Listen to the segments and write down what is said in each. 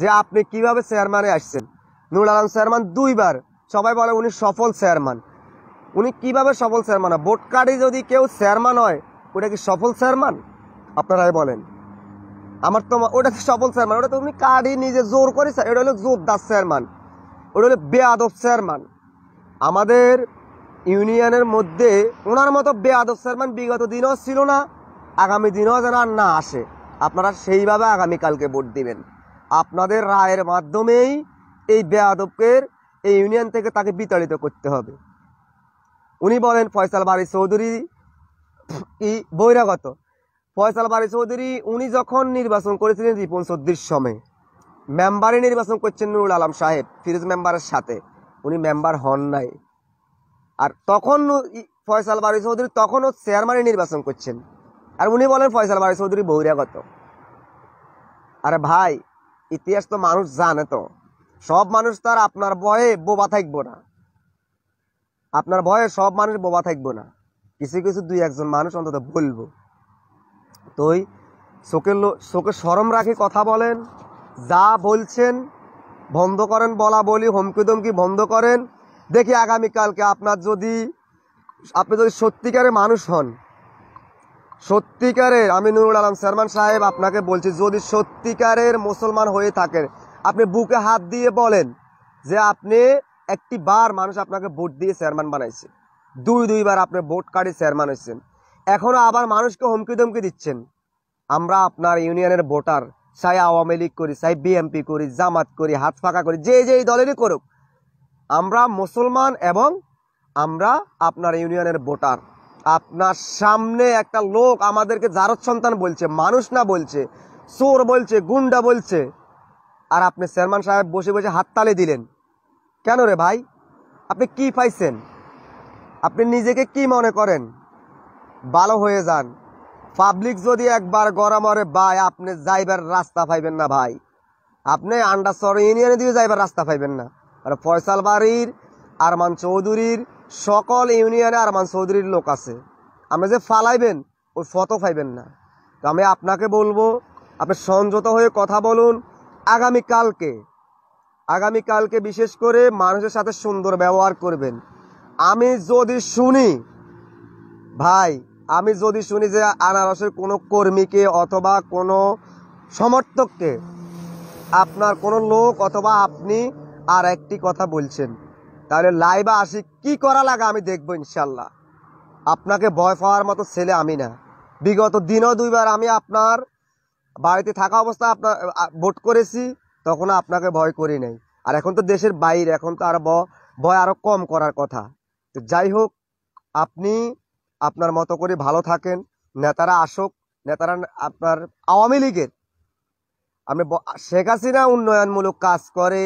যে আপনি কিভাবে চেয়ারম্যানে আসছেন নুরুল আলম চেয়ারম্যান দুইবার সবাই বলে উনি সফল চেয়ারম্যান উনি কিভাবে সফল চেয়ারম্যান হয় ভোট কার্ডে যদি কেউ চেয়ারম্যান হয় ওটা কি সফল চেয়ারম্যান আপনারাই বলেন আমার তো ওটা কি সফল চেয়ারম্যান ওটা তো তুমি কার্ডই নিজে জোর করে এটা হলো জোরদার চেয়ারম্যান ওটা হলো বেআদব চেয়ারম্যান আমাদের ইউনিয়নের মধ্যে ওনার মতো বেআদব চেয়ারম্যান বিগত দিনও ছিল না আগামী দিনও যেন আর না আসে আপনারা সেইভাবে আগামীকালকে ভোট দেবেন আপনাদের রায়ের মাধ্যমেই এই বেয়াদবকের এই ইউনিয়ন থেকে তাকে বিতাড়িত করতে হবে উনি বলেন ফয়সাল বাড়ি চৌধুরী কি বহিরাগত ফয়সাল বাড়ি চৌধুরী উনি যখন নির্বাচন করেছিলেন রিপন চৌধুরীর সময় মেম্বারে নির্বাচন করছেন নুরুল আলম সাহেব ফিরোজ মেম্বারের সাথে উনি মেম্বার হন নাই আর তখন ফয়সাল বাড়ি চৌধুরী তখনও চেয়ারম্যানে নির্বাচন করছেন আর উনি বলেন ফয়সাল বাড়ি চৌধুরী বহিরাগত আরে ভাই ইতিহাস তো মানুষ জানে তো সব মানুষ তার আপনার ভয়ে বোবা থাকবো না আপনার ভয়ে সব মানুষ বোবা থাকবো না কিছু কিছু দুই একজন মানুষ অন্তত বলবো তোই চোখের শোকে সরম রাখি কথা বলেন যা বলছেন বন্ধ করেন বলা বলি হুমকি দমকি বন্ধ করেন দেখি আগামীকালকে আপনার যদি আপনি যদি সত্যিকারে মানুষ হন সত্যিকারের আমি নুরুল আলম চেয়ারম্যান সাহেব আপনাকে বলছি যদি সত্যিকারের মুসলমান হয়ে থাকেন আপনি বুকে হাত দিয়ে বলেন যে আপনি একটি বার মানুষ আপনাকে ভোট দিয়ে চেয়ারম্যান বানাইছে দুই দুইবার আপনি ভোট কার্ডে চেয়ারম্যান হয়েছেন এখনও আবার মানুষকে হুমকি ধমকি দিচ্ছেন আমরা আপনার ইউনিয়নের ভোটার চাই আওয়ামী লীগ করি চাই বিএমপি করি জামাত করি হাত ফাঁকা করি যে যে দলেরই করুক আমরা মুসলমান এবং আমরা আপনার ইউনিয়নের ভোটার আপনার সামনে একটা লোক আমাদেরকে জারত সন্তান বলছে মানুষ না বলছে চোর বলছে গুন্ডা বলছে আর আপনি চেয়ারম্যান সাহেব বসে বসে হাততালি দিলেন কেন রে ভাই আপনি কি পাইছেন আপনি নিজেকে কি মনে করেন ভালো হয়ে যান পাবলিক যদি একবার গরমরে বাই আপনি যাইবার রাস্তা পাইবেন না ভাই আপনি আন্ডার ইউনিয়নে দিয়ে যাইবার রাস্তা পাইবেন না আর ফয়সাল বাড়ির আরমান চৌধুরীর সকল ইউনিয়নে আরমান চৌধুরীর লোক আছে আপনি যে ফালাইবেন ওই ফটো পাইবেন না তো আমি আপনাকে বলবো আপনি সংযত হয়ে কথা বলুন আগামীকালকে আগামীকালকে বিশেষ করে মানুষের সাথে সুন্দর ব্যবহার করবেন আমি যদি শুনি ভাই আমি যদি শুনি যে আনারসের কোনো কর্মীকে অথবা কোনো সমর্থককে আপনার কোনো লোক অথবা আপনি আর একটি কথা বলছেন তাহলে লাইবা আসি কি করা লাগে আমি দেখবো ইনশাল্লাহ আপনাকে ভয় পাওয়ার মতো ছেলে আমি না বিগত দিনও দুইবার আমি আপনার বাড়িতে থাকা অবস্থা আপনার ভোট করেছি তখন আপনাকে ভয় করি নাই আর এখন তো দেশের বাইরে এখন তো আর ভয় আরও কম করার কথা তো যাই হোক আপনি আপনার মতো করে ভালো থাকেন নেতারা আসুক নেতারা আপনার আওয়ামী লীগের আমি শেখ হাসিনা উন্নয়নমূলক কাজ করে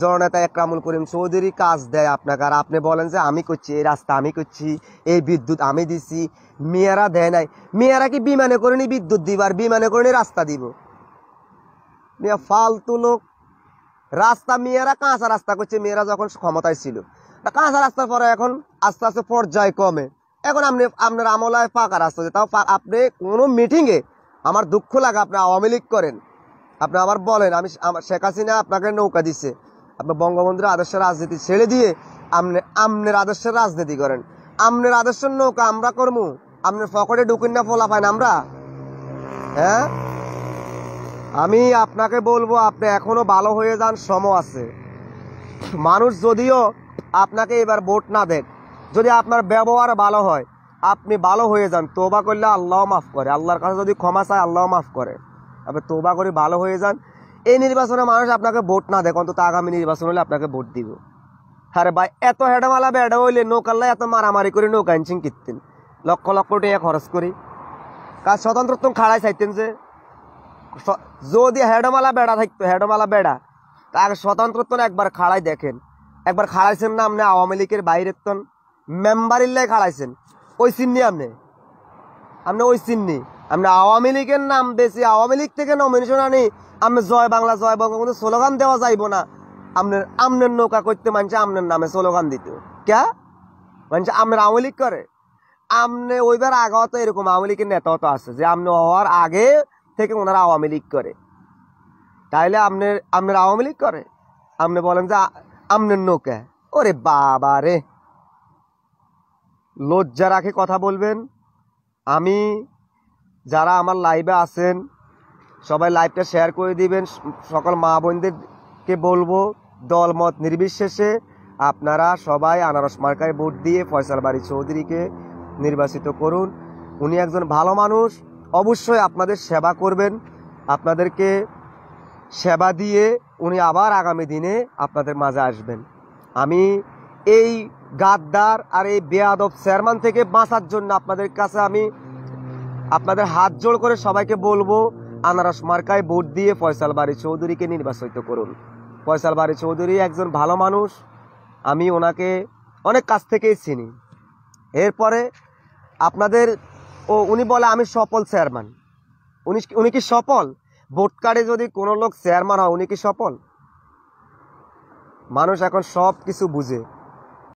জননেতা একরামুল করিম চৌধুরী কাজ দেয় আপনাকে আর আপনি বলেন যে আমি করছি এই রাস্তা আমি করছি এই বিদ্যুৎ আমি দিছি মেয়েরা দেয় নাই মেয়েরা কি বিমানে করে নি বিদ্যুৎ দিব আর বিমানে করে নি রাস্তা দিব মেয়ে ফালতু লোক রাস্তা মেয়েরা কাঁচা রাস্তা করছে মেয়েরা যখন ক্ষমতায় ছিল কাঁচা রাস্তার পরে এখন আস্তে আস্তে পর্যায় কমে এখন আপনি আপনার আমলায় পাকা রাস্তা তাও আপনি কোনো মিটিংয়ে আমার দুঃখ লাগে আপনি আওয়ামী লীগ করেন আপনি আবার বলেন আমি শেখ হাসিনা আপনাকে নৌকা দিছে আপনি বঙ্গবন্ধুর আদর্শের রাজনীতি ছেড়ে দিয়ে আপনি আমনের আদর্শের রাজনীতি করেন আমনের আদর্শের নৌকা আমরা কর্ম আপনি ফকটে ঢুকিন না ফোলা পাই না আমরা হ্যাঁ আমি আপনাকে বলবো আপনি এখনও ভালো হয়ে যান সম আছে মানুষ যদিও আপনাকে এবার ভোট না দেন যদি আপনার ব্যবহার ভালো হয় আপনি ভালো হয়ে যান তোবা করলে আল্লাহ মাফ করে আল্লাহর কাছে যদি ক্ষমা চায় আল্লাহ মাফ করে আপনি তোবা করে ভালো হয়ে যান এই নির্বাচনে মানুষ আপনাকে ভোট না দেখ অন্তত আগামী নির্বাচন হলে আপনাকে ভোট দিব আরে ভাই এত হেডামালা বেডা হইলে নৌকাল্লা এত মারামারি করে নৌকা আনছেন কিনতেন লক্ষ লক্ষ টাকা খরচ করি কাজ স্বতন্ত্র খাড়াই চাইতেন যে যদি হেডমালা বেড়া থাকতো হেডমালা বেড়া স্বতন্ত্র তো একবার খাড়াই দেখেন একবার খাড়াইছেন না আপনি আওয়ামী লীগের বাইরের তন মেম্বারিল্লাই খাড়াইছেন ওই চিন্নি আপনি আপনি ওই চিন্নি আমরা আওয়ামী লীগের নাম বেশি আওয়ামী লীগ থেকে নমিনেশন আনি আমি জয় বাংলা জয় বঙ্গবন্ধু স্লোগান দেওয়া যাইব না আমনের আমনের নৌকা করতে মানছে আমনের নামে স্লোগান দিত ক্যা মানছে আমরা আওয়ামী লীগ করে আমনে ওইবার আগে তো এরকম আওয়ামী লীগের নেতাও তো আছে যে আমনে হওয়ার আগে থেকে ওনারা আওয়ামী লীগ করে তাইলে আমনের আপনার আওয়ামী লীগ করে আমনে বলেন যে আমনের নৌকা ওরে বাবা রে লজ্জা রাখে কথা বলবেন আমি যারা আমার লাইভে আছেন সবাই লাইভটা শেয়ার করে দিবেন সকল মা বোনদেরকে বলবো দলমত নির্বিশেষে আপনারা সবাই আনারস মার্কায় ভোট দিয়ে ফয়সাল বাড়ি চৌধুরীকে নির্বাচিত করুন উনি একজন ভালো মানুষ অবশ্যই আপনাদের সেবা করবেন আপনাদেরকে সেবা দিয়ে উনি আবার আগামী দিনে আপনাদের মাঝে আসবেন আমি এই গাদ্দার আর এই বেয়াদব চেয়ারম্যান থেকে বাঁচার জন্য আপনাদের কাছে আমি আপনাদের হাত জোড় করে সবাইকে বলবো আনারস মার্কায় ভোট দিয়ে ফয়সাল বাড়ি চৌধুরীকে নির্বাচিত করুন ফয়সাল বাড়ি চৌধুরী একজন ভালো মানুষ আমি ওনাকে অনেক কাছ থেকেই চিনি এরপরে আপনাদের ও উনি বলে আমি সফল চেয়ারম্যান উনি উনি কি সফল ভোট কার্ডে যদি কোনো লোক চেয়ারম্যান হয় উনি কি সফল মানুষ এখন সব কিছু বুঝে